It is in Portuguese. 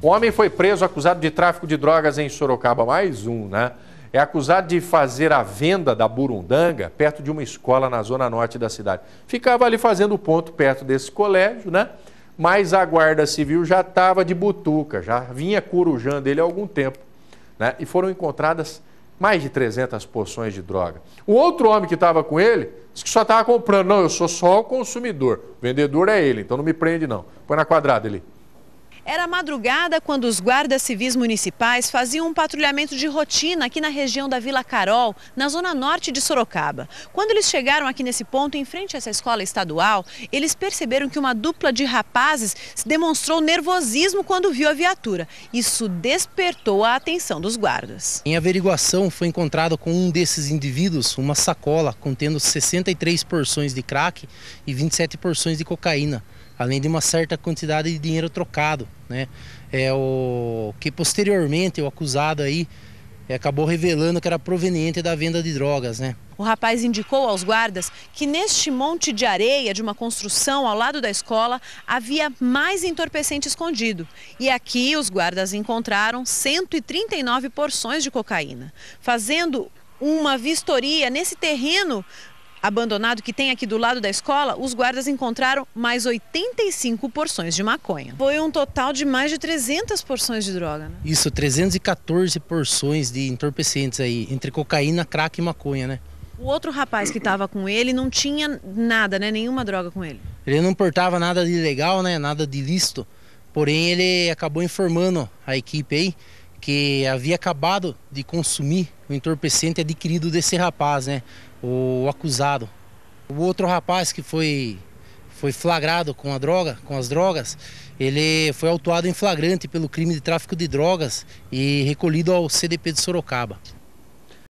O homem foi preso acusado de tráfico de drogas em Sorocaba, mais um, né? É acusado de fazer a venda da burundanga perto de uma escola na zona norte da cidade. Ficava ali fazendo ponto perto desse colégio, né? Mas a Guarda Civil já estava de butuca, já vinha corujando ele há algum tempo. Né? E foram encontradas mais de 300 porções de droga. O outro homem que estava com ele disse que só estava comprando. Não, eu sou só o consumidor. O vendedor é ele, então não me prende, não. Põe na quadrada ele. Era madrugada quando os guardas civis municipais faziam um patrulhamento de rotina aqui na região da Vila Carol, na zona norte de Sorocaba. Quando eles chegaram aqui nesse ponto, em frente a essa escola estadual, eles perceberam que uma dupla de rapazes se demonstrou nervosismo quando viu a viatura. Isso despertou a atenção dos guardas. Em averiguação, foi encontrado com um desses indivíduos uma sacola contendo 63 porções de crack e 27 porções de cocaína além de uma certa quantidade de dinheiro trocado, né? É o que posteriormente o acusado aí acabou revelando que era proveniente da venda de drogas, né? O rapaz indicou aos guardas que neste monte de areia de uma construção ao lado da escola havia mais entorpecente escondido. E aqui os guardas encontraram 139 porções de cocaína. Fazendo uma vistoria nesse terreno, abandonado que tem aqui do lado da escola, os guardas encontraram mais 85 porções de maconha. Foi um total de mais de 300 porções de droga, né? Isso, 314 porções de entorpecentes aí, entre cocaína, crack e maconha, né? O outro rapaz que estava com ele não tinha nada, né? Nenhuma droga com ele. Ele não portava nada de ilegal, né? Nada de lícito. Porém, ele acabou informando a equipe aí que havia acabado de consumir o entorpecente adquirido desse rapaz, né? O acusado. O outro rapaz que foi, foi flagrado com a droga, com as drogas, ele foi autuado em flagrante pelo crime de tráfico de drogas e recolhido ao CDP de Sorocaba.